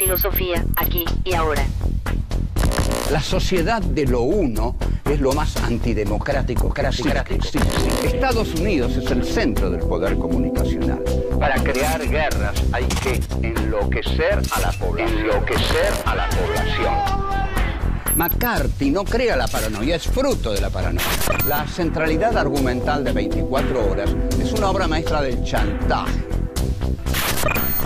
filosofía aquí y ahora. La sociedad de lo uno es lo más antidemocrático que Estados Unidos es el centro del poder comunicacional. Para crear guerras hay que enloquecer a la población. Enloquecer a la población. McCarthy no crea la paranoia, es fruto de la paranoia. La centralidad argumental de 24 horas es una obra maestra del chantaje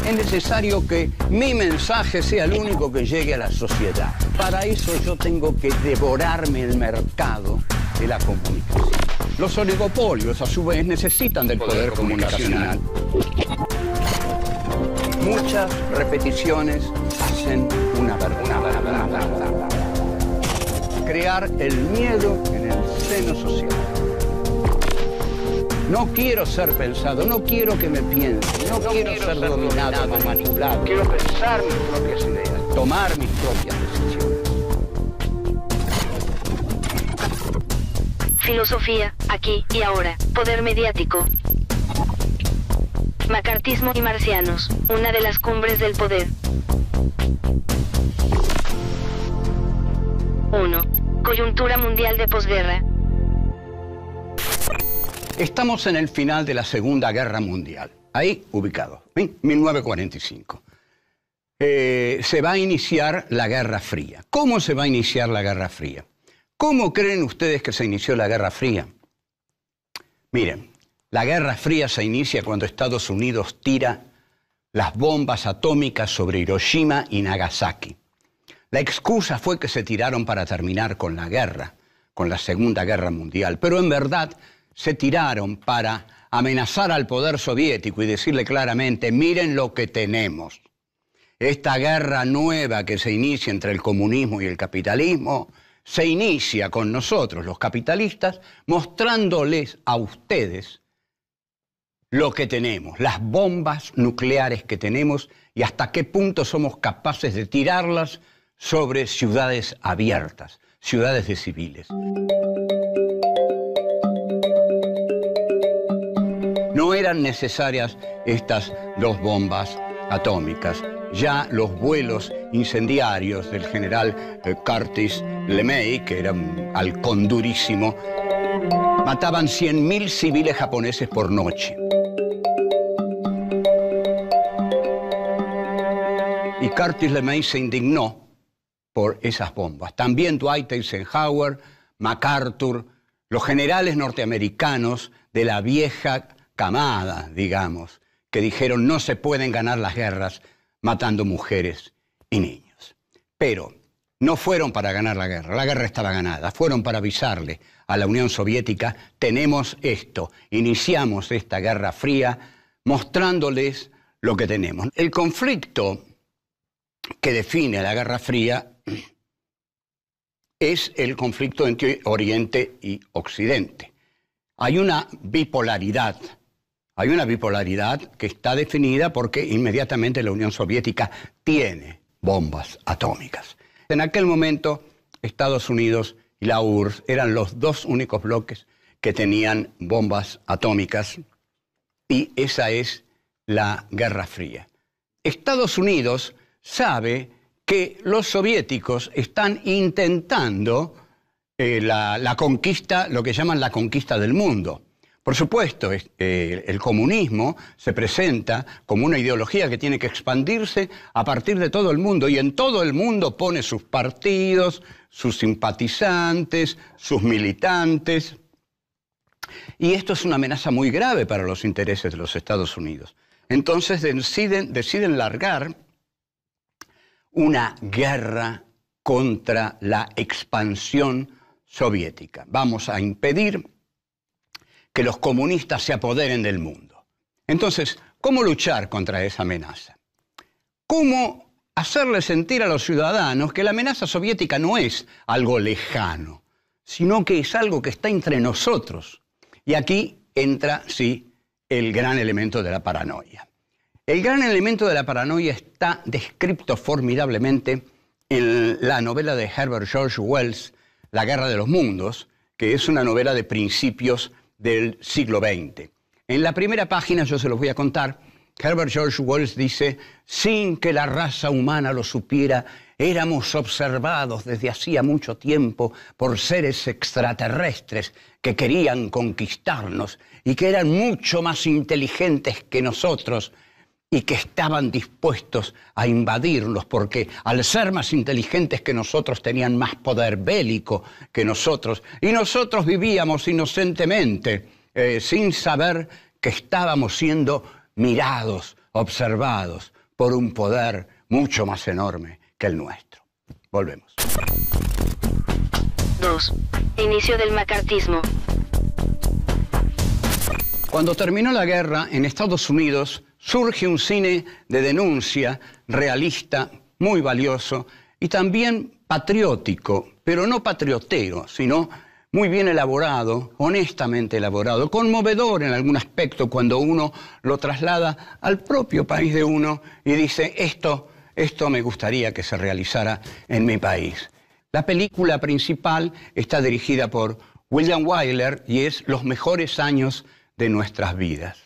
es necesario que mi mensaje sea el único que llegue a la sociedad. Para eso yo tengo que devorarme el mercado de la comunicación. Los oligopolios, a su vez, necesitan del poder, comunicacional. Muchas repeticiones hacen una verdad. Crear el miedo en el seno social. No quiero ser pensado, no quiero que me piensen, no, quiero, ser, dominado, manipulado. Quiero pensar mis propias ideas, tomar mis propias decisiones. Filosofía, aquí y ahora, poder mediático. Macartismo y marcianos, una de las cumbres del poder. 1. Coyuntura mundial de posguerra, Estamos en el final de la Segunda Guerra Mundial, ahí ubicado, en 1945. Eh, se va a iniciar la Guerra Fría. ¿Cómo se va a iniciar la Guerra Fría? ¿Cómo creen ustedes que se inició la Guerra Fría? Miren, la Guerra Fría se inicia cuando Estados Unidos tira las bombas atómicas sobre Hiroshima y Nagasaki. La excusa fue que se tiraron para terminar con la guerra, con la Segunda Guerra Mundial, pero en verdad se tiraron para amenazar al poder soviético y decirle claramente, miren lo que tenemos. Esta guerra nueva que se inicia entre el comunismo y el capitalismo se inicia con nosotros, los capitalistas, mostrándoles a ustedes lo que tenemos, las bombas nucleares que tenemos y hasta qué punto somos capaces de tirarlas sobre ciudades abiertas, ciudades de civiles. necesarias estas dos bombas atómicas. Ya los vuelos incendiarios del general eh, Curtis LeMay, que era un halcón durísimo, mataban 100.000 civiles japoneses por noche. Y Curtis LeMay se indignó por esas bombas. También Dwight Eisenhower, MacArthur, los generales norteamericanos de la vieja Camada, digamos, que dijeron no se pueden ganar las guerras matando mujeres y niños. Pero no fueron para ganar la guerra, la guerra estaba ganada, fueron para avisarle a la Unión Soviética, tenemos esto, iniciamos esta guerra fría mostrándoles lo que tenemos. El conflicto que define la guerra fría es el conflicto entre Oriente y Occidente. Hay una bipolaridad hay una bipolaridad que está definida porque inmediatamente la Unión Soviética tiene bombas atómicas. En aquel momento, Estados Unidos y la URSS eran los dos únicos bloques que tenían bombas atómicas y esa es la Guerra Fría. Estados Unidos sabe que los soviéticos están intentando eh, la conquista, lo que llaman la conquista del mundo. Por supuesto, eh, el comunismo se presenta como una ideología que tiene que expandirse a partir de todo el mundo y en todo el mundo pone sus partidos, sus simpatizantes, sus militantes. Y esto es una amenaza muy grave para los intereses de los Estados Unidos. Entonces deciden largar una guerra contra la expansión soviética. Vamos a impedir que los comunistas se apoderen del mundo. Entonces, ¿cómo luchar contra esa amenaza? ¿Cómo hacerle sentir a los ciudadanos que la amenaza soviética no es algo lejano, sino que es algo que está entre nosotros? Y aquí entra, sí, el gran elemento de la paranoia. El gran elemento de la paranoia está descrito formidablemente en la novela de Herbert George Wells, La Guerra de los Mundos, que es una novela de principios del siglo XX. En la primera página, yo se los voy a contar, Herbert George Wells dice, sin que la raza humana lo supiera, éramos observados desde hacía mucho tiempo por seres extraterrestres que querían conquistarnos y que eran mucho más inteligentes que nosotros y que estaban dispuestos a invadirlos, porque al ser más inteligentes que nosotros tenían más poder bélico que nosotros, y nosotros vivíamos inocentemente, eh, sin saber que estábamos siendo mirados, observados por un poder mucho más enorme que el nuestro. Volvemos. 2. Inicio del macartismo. Cuando terminó la guerra, en Estados Unidos surge un cine de denuncia realista, muy valioso y también patriótico, pero no patrioteo, sino muy bien elaborado, honestamente elaborado, conmovedor en algún aspecto cuando uno lo traslada al propio país de uno y dice, esto, esto me gustaría que se realizara en mi país. La película principal está dirigida por William Wyler y es Los mejores años de nuestras vidas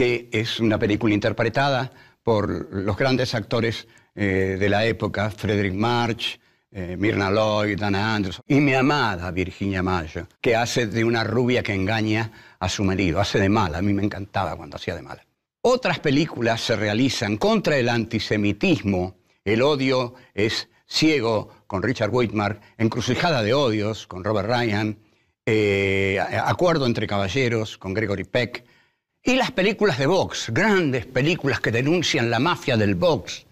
que es una película interpretada por los grandes actores eh, de la época, Frederick March, eh, Mirna Lloyd, Dana Anderson, y mi amada Virginia Mayo, que hace de una rubia que engaña a su marido, hace de mal, a mí me encantaba cuando hacía de mal. Otras películas se realizan contra el antisemitismo, el odio es ciego con Richard Whitmark. Encrucijada de Odios con Robert Ryan, eh, Acuerdo entre Caballeros con Gregory Peck, y las películas de Box grandes películas que denuncian la mafia del Box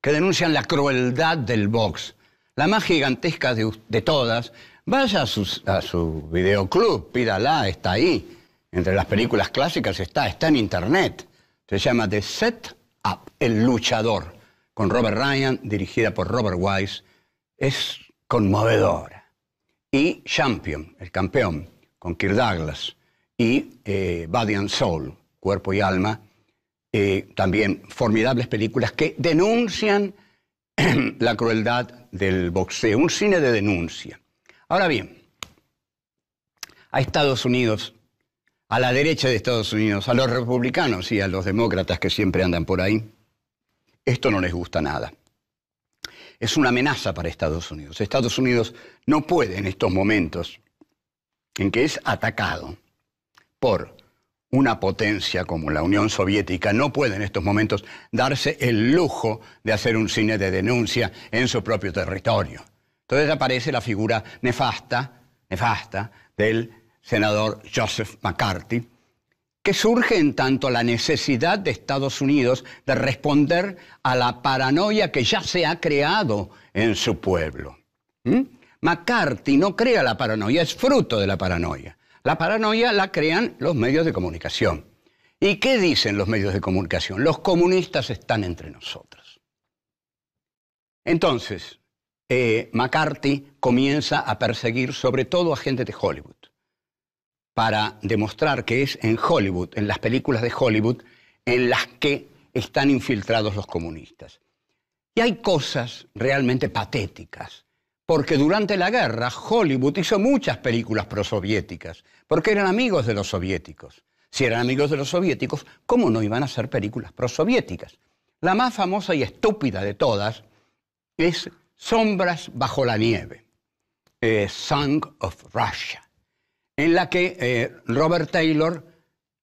que denuncian la crueldad del Box la más gigantesca de, todas, vaya a, su a su videoclub, pídala, está ahí. Entre las películas clásicas está, está en internet. Se llama The Set Up, El Luchador, con Robert Ryan, dirigida por Robert Wise. Es conmovedora. Y Champion, El Campeón, con Kirk Douglas y eh, Body and Soul, Cuerpo y Alma, eh, también formidables películas que denuncian la crueldad del boxeo, un cine de denuncia. Ahora bien, a Estados Unidos, a la derecha de Estados Unidos, a los republicanos y a los demócratas que siempre andan por ahí, esto no les gusta nada. Es una amenaza para Estados Unidos. Estados Unidos no puede en estos momentos en que es atacado por una potencia como la Unión Soviética no puede en estos momentos darse el lujo de hacer un cine de denuncia en su propio territorio. Entonces aparece la figura nefasta, nefasta del senador Joseph McCarthy, que surge en tanto la necesidad de Estados Unidos de responder a la paranoia que ya se ha creado en su pueblo. ¿Mm? McCarthy no crea la paranoia, es fruto de la paranoia. La paranoia la crean los medios de comunicación. ¿Y qué dicen los medios de comunicación? Los comunistas están entre nosotros. Entonces, eh, McCarthy comienza a perseguir sobre todo a gente de Hollywood, para demostrar que es en Hollywood, en las películas de Hollywood, en las que están infiltrados los comunistas. Y hay cosas realmente patéticas porque durante la guerra Hollywood hizo muchas películas prosoviéticas, porque eran amigos de los soviéticos. Si eran amigos de los soviéticos, ¿cómo no iban a hacer películas prosoviéticas? La más famosa y estúpida de todas es Sombras bajo la nieve, eh, Song of Russia, en la que eh, Robert Taylor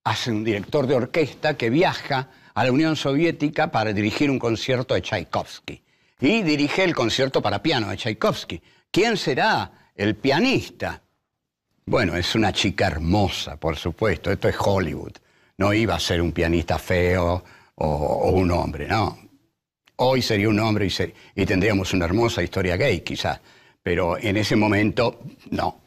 hace un director de orquesta que viaja a la Unión Soviética para dirigir un concierto de Tchaikovsky y dirige el concierto para piano de Tchaikovsky. ¿Quién será el pianista? Bueno, es una chica hermosa, por supuesto, esto es Hollywood. No iba a ser un pianista feo o, un hombre, no. Hoy sería un hombre y, y tendríamos una hermosa historia gay, quizás, pero en ese momento no.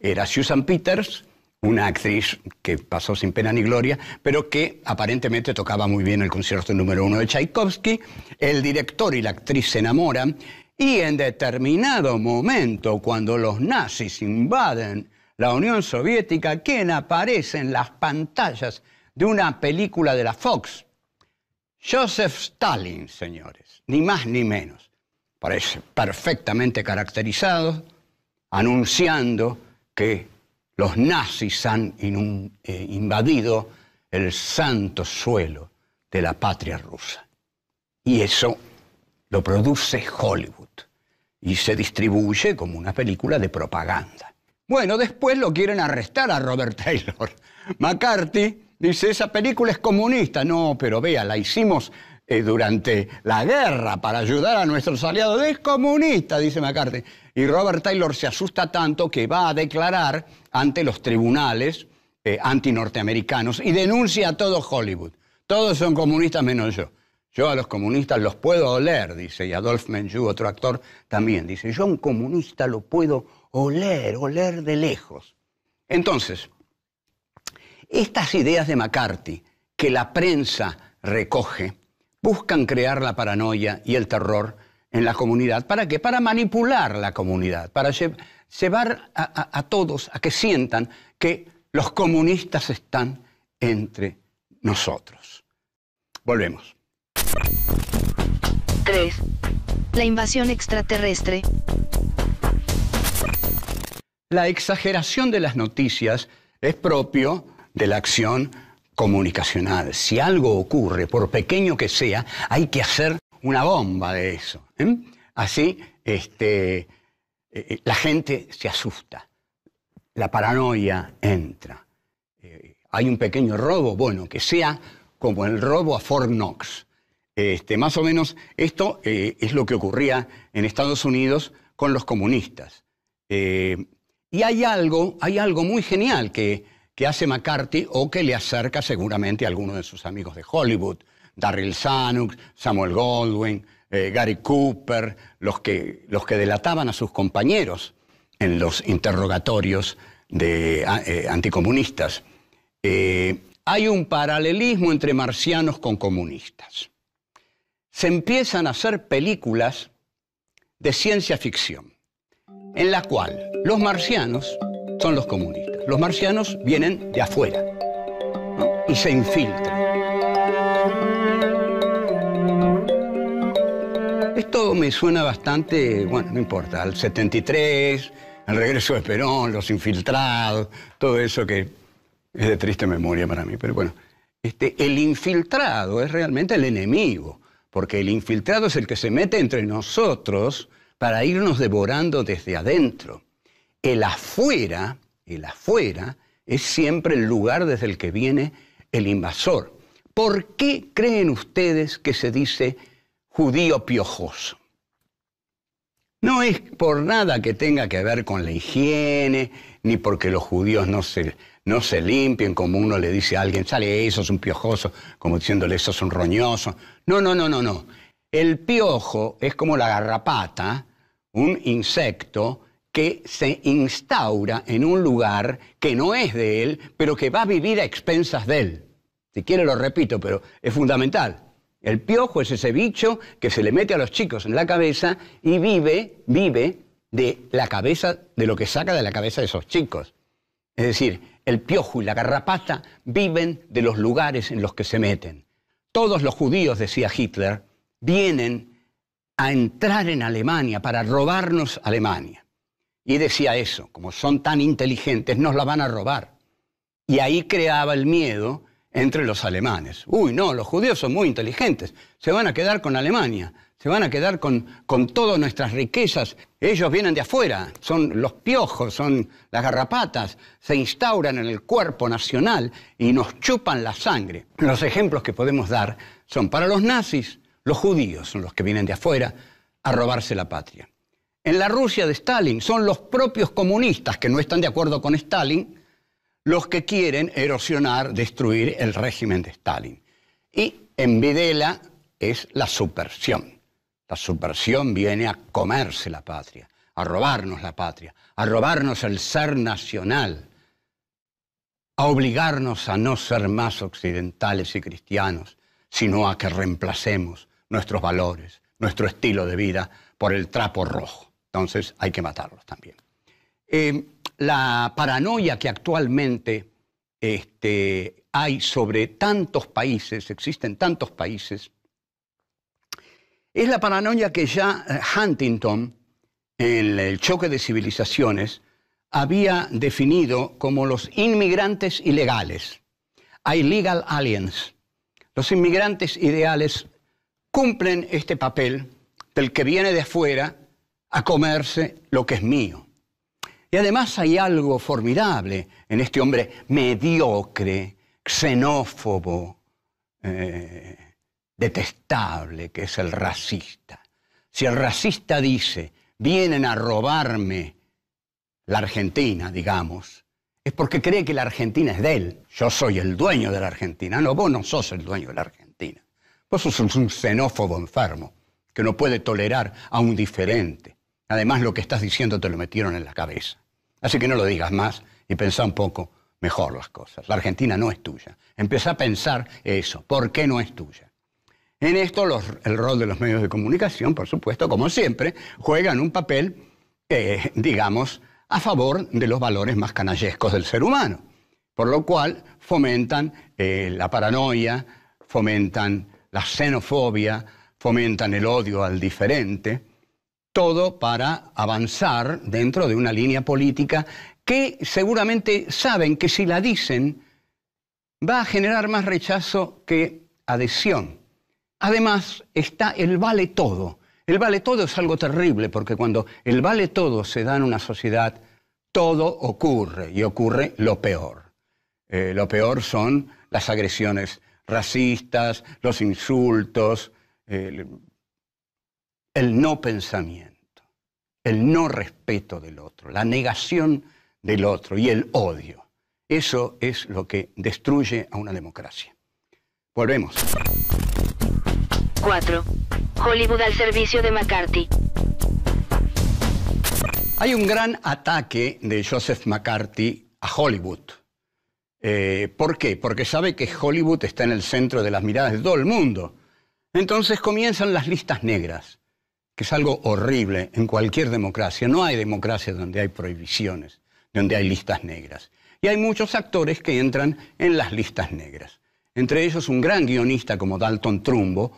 Era Susan Peters, una actriz que pasó sin pena ni gloria, pero que aparentemente tocaba muy bien el concierto número uno de Tchaikovsky. El director y la actriz se enamoran y en determinado momento, cuando los nazis invaden la Unión Soviética, ¿quién aparece en las pantallas de una película de la Fox? Joseph Stalin, señores, ni más ni menos. Parece perfectamente caracterizado, anunciando que los nazis han eh, invadido el santo suelo de la patria rusa. Y eso lo produce Hollywood y se distribuye como una película de propaganda. Bueno, después lo quieren arrestar a Robert Taylor. McCarthy dice, esa película es comunista. No, pero vea, la hicimos eh, durante la guerra para ayudar a nuestros aliados. Es dice McCarthy. Y Robert Taylor se asusta tanto que va a declarar ante los tribunales eh, antinorteamericanos y denuncia a todo Hollywood. Todos son comunistas menos yo. Yo a los comunistas los puedo oler, dice, y Adolf Menjú, otro actor, también dice, yo a un comunista lo puedo oler, oler de lejos. Entonces, estas ideas de McCarthy que la prensa recoge, buscan crear la paranoia y el terror en la comunidad. ¿Para qué? Para manipular la comunidad, para llevar a, todos a que sientan que los comunistas están entre nosotros. Volvemos. 3. La invasión extraterrestre. La exageración de las noticias es propio de la acción comunicacional. Si algo ocurre, por pequeño que sea, hay que hacer una bomba de eso. ¿eh? Así este, eh, eh, la gente se asusta, la paranoia entra. hay un pequeño robo, bueno, que sea como el robo a Fort Knox. Este, más o menos esto es lo que ocurría en Estados Unidos con los comunistas. y hay algo, hay algo muy genial que hace McCarthy o que le acerca seguramente a alguno de sus amigos de Hollywood, Darryl Sanuk, Samuel Goldwyn, eh, Gary Cooper, los que, los que delataban a sus compañeros en los interrogatorios de ah, eh, anticomunistas. Eh, hay un paralelismo entre marcianos con comunistas. Se empiezan a hacer películas de ciencia ficción, en la cual los marcianos son los comunistas. Los marcianos vienen de afuera y se infiltran. Esto me suena bastante, bueno, no importa, al 73, al regreso de Perón, los infiltrados, todo eso que es de triste memoria para mí, pero bueno. Este, el infiltrado es realmente el enemigo, porque el infiltrado es el que se mete entre nosotros para irnos devorando desde adentro. El afuera el afuera es siempre el lugar desde el que viene el invasor. ¿Por qué creen ustedes que se dice judío piojoso? No es por nada que tenga que ver con la higiene, ni porque los judíos no se, no se limpien, como uno le dice a alguien, sale, eso es un piojoso, como diciéndole, eso es un roñoso. No, no, no, no, no. El piojo es como la garrapata, un insecto que se instaura en un lugar que no es de él, pero que va a vivir a expensas de él. Si quiere lo repito, pero es fundamental. El piojo es ese bicho que se le mete a los chicos en la cabeza y vive, vive de la cabeza, de lo que saca de la cabeza de esos chicos. Es decir, el piojo y la garrapata viven de los lugares en los que se meten. Todos los judíos, decía Hitler, vienen a entrar en Alemania para robarnos Alemania. Y decía eso, como son tan inteligentes, nos la van a robar. Y ahí creaba el miedo entre los alemanes. Uy, no, los judíos son muy inteligentes, se van a quedar con Alemania, se van a quedar con, con todas nuestras riquezas. Ellos vienen de afuera, son los piojos, son las garrapatas, se instauran en el cuerpo nacional y nos chupan la sangre. Los ejemplos que podemos dar son para los nazis, los judíos son los que vienen de afuera a robarse la patria en la Rusia de Stalin. Son los propios comunistas que no están de acuerdo con Stalin los que quieren erosionar, destruir el régimen de Stalin. Y en Videla es la subversión. La subversión viene a comerse la patria, a robarnos la patria, a robarnos el ser nacional, a obligarnos a no ser más occidentales y cristianos, sino a que reemplacemos nuestros valores, nuestro estilo de vida por el trapo rojo. Entonces hay que matarlos también. Em, la paranoia que actualmente este, hay sobre tantos países, existen tantos países, es la paranoia que ya eh, Huntington, en el choque de civilizaciones, había definido como los inmigrantes ilegales, illegal aliens. Los inmigrantes ideales cumplen este papel del que viene de afuera a comerse lo que es mío. Y además hay algo formidable en este hombre mediocre, xenófobo, eh, detestable, que es el racista. Si el racista dice, vienen a robarme la Argentina, digamos, es porque cree que la Argentina es de él. Yo soy el dueño de la Argentina. No, vos no sos el dueño de la Argentina. Vos sos un xenófobo enfermo que no puede tolerar a un diferente. Además, lo que estás diciendo te lo metieron en la cabeza. Así que no lo digas más y pensá un poco mejor las cosas. La Argentina no es tuya. Empieza a pensar eso. ¿Por qué no es tuya? En esto el rol de los medios de comunicación, por supuesto, como siempre, juegan un papel, eh, digamos, a favor de los valores más canallescos del ser humano, por lo cual fomentan eh, la paranoia, fomentan la xenofobia, fomentan el odio al diferente, todo para avanzar dentro de una línea política que seguramente saben que si la dicen va a generar más rechazo que adhesión. Además está el vale todo. El vale todo es algo terrible porque cuando el vale todo se da en una sociedad, todo ocurre y ocurre lo peor. Eh, lo peor son las agresiones racistas, los insultos, el no pensamiento, el no respeto del otro, la negación del otro y el odio. Eso es lo que destruye a una democracia. Volvemos. 4. Hollywood al servicio de McCarthy. Hay un gran ataque de Joseph McCarthy a Hollywood. Eh, ¿Por qué? Porque sabe que Hollywood está en el centro de las miradas de todo el mundo. Entonces comienzan las listas negras que es algo horrible en cualquier democracia. No hay democracia donde hay prohibiciones, donde hay listas negras. Y hay muchos actores que entran en las listas negras. Entre ellos un gran guionista como Dalton Trumbo,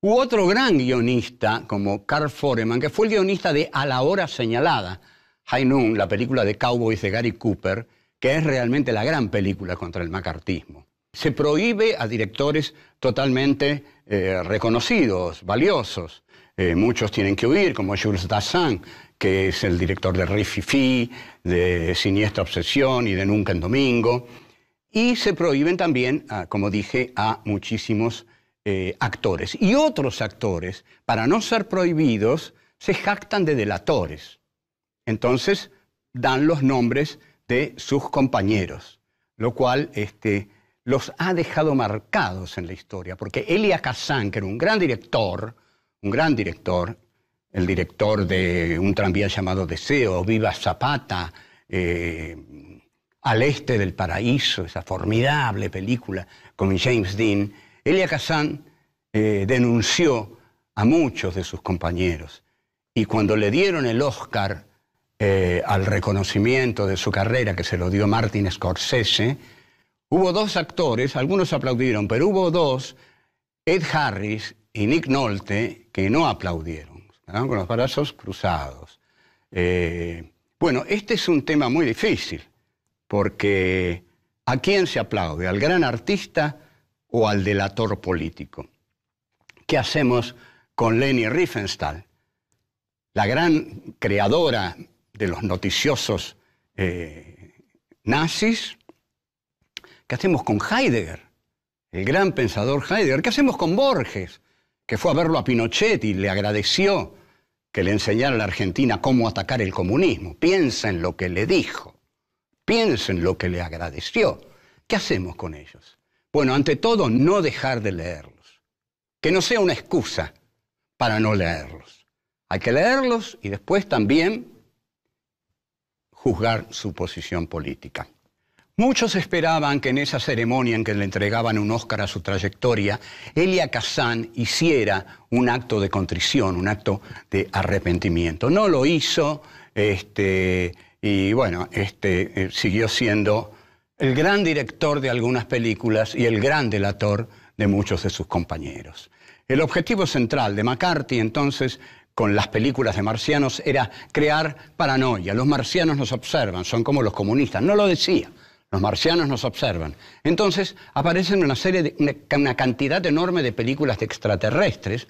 u otro gran guionista como Carl Foreman, que fue el guionista de A la hora señalada, High Noon, la película de cowboys de Gary Cooper, que es realmente la gran película contra el macartismo. Se prohíbe a directores totalmente eh, reconocidos, valiosos. Eh, muchos tienen que huir, como Jules Dassin, que es el director de Rififi, de Siniestra Obsesión y de Nunca en Domingo. Y se prohíben también, ah, como dije, a muchísimos eh, actores. Y otros actores, para no ser prohibidos, se jactan de delatores. Entonces dan los nombres de sus compañeros, lo cual este, los ha dejado marcados en la historia, porque Elia Kazan, que era un gran director, un gran director, el director de un tranvía llamado Deseo, Viva Zapata, eh, Al Este del Paraíso, esa formidable película con James Dean, Elia Kazan eh, denunció a muchos de sus compañeros. Y cuando le dieron el Oscar eh, al reconocimiento de su carrera, que se lo dio Martin Scorsese, Hubo dos actores, algunos aplaudieron, pero hubo dos, Ed Harris y Nick Nolte, que no aplaudieron, con los brazos cruzados. Eh, bueno, este es un tema muy difícil, porque ¿a quién se aplaude? ¿Al gran artista o al delator político? ¿Qué hacemos con Leni Riefenstahl, la gran creadora de los noticiosos eh, nazis? ¿Qué hacemos con Heidegger? El gran pensador Heidegger. ¿Qué hacemos con Borges? Que fue a verlo a Pinochet y le agradeció que le enseñara a la Argentina cómo atacar el comunismo. Piensa en lo que le dijo. Piensa en lo que le agradeció. ¿Qué hacemos con ellos? Bueno, ante todo, no dejar de leerlos. Que no sea una excusa para no leerlos. Hay que leerlos y después también juzgar su posición política. Muchos esperaban que en esa ceremonia en que le entregaban un Oscar a su trayectoria, Elia Kazan hiciera un acto de contrición, un acto de arrepentimiento. No lo hizo, este, y bueno, este, eh, siguió siendo el gran director de algunas películas y el gran delator de muchos de sus compañeros. El objetivo central de McCarthy entonces con las películas de marcianos era crear paranoia. Los marcianos nos observan, son como los comunistas. No lo decía, los marcianos nos observan. Entonces aparecen una serie de una, cantidad enorme de películas de extraterrestres.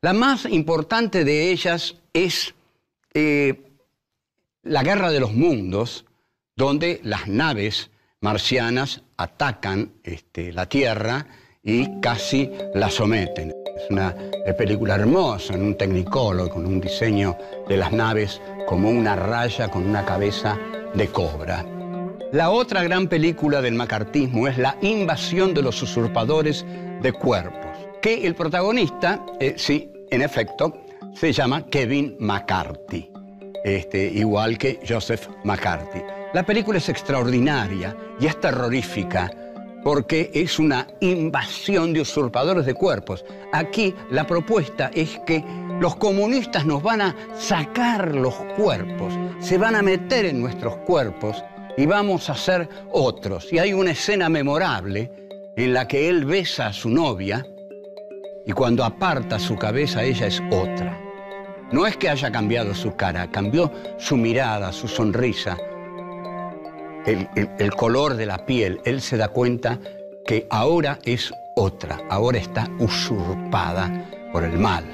La más importante de ellas es eh, la Guerra de los Mundos, donde las naves marcianas atacan este, la Tierra y casi la someten. Es una eh, película hermosa, en un tecnicólogo con un diseño de las naves como una raya con una cabeza de cobra. La otra gran película del macartismo es La invasión de los usurpadores de cuerpos, que el protagonista, eh, sí, en efecto, se llama Kevin McCarthy, este, igual que Joseph McCarthy. La película es extraordinaria y es terrorífica porque es una invasión de usurpadores de cuerpos. Aquí la propuesta es que los comunistas nos van a sacar los cuerpos, se van a meter en nuestros cuerpos y vamos a ser otros. Y hay una escena memorable en la que él besa a su novia y cuando aparta su cabeza ella es otra. No es que haya cambiado su cara, cambió su mirada, su sonrisa, el, el color de la piel. Él se da cuenta que ahora es otra, ahora está usurpada por el mal,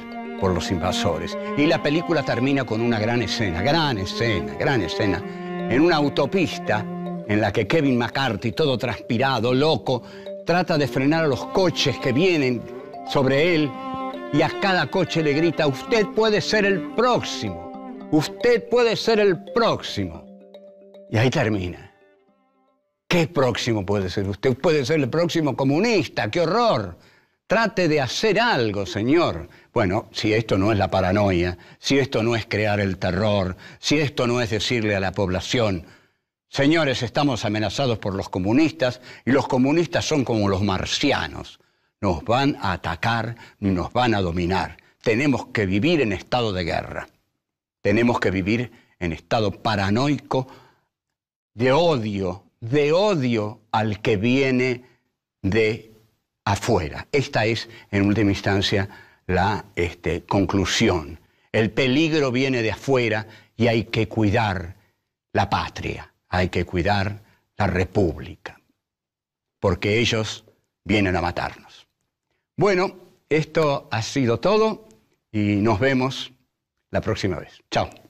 por los invasores. Y la película termina con una gran escena, gran escena, gran escena en una autopista en la que Kevin McCarthy, todo transpirado, loco, trata de frenar a los coches que vienen sobre él y a cada coche le grita, usted puede ser el próximo, usted puede ser el próximo. Y ahí termina. ¿Qué próximo puede ser? Usted puede ser el próximo comunista, qué horror. Trate de hacer algo, señor. Bueno, si esto no es la paranoia, si esto no es crear el terror, si esto no es decirle a la población, señores, estamos amenazados por los comunistas y los comunistas son como los marcianos, nos van a atacar y nos van a dominar. Tenemos que vivir en estado de guerra, tenemos que vivir en estado paranoico de odio, de odio al que viene de afuera. Esta es, en última instancia, la este, conclusión. El peligro viene de afuera y hay que cuidar la patria, hay que cuidar la república, porque ellos vienen a matarnos. Bueno, esto ha sido todo y nos vemos la próxima vez. Chao.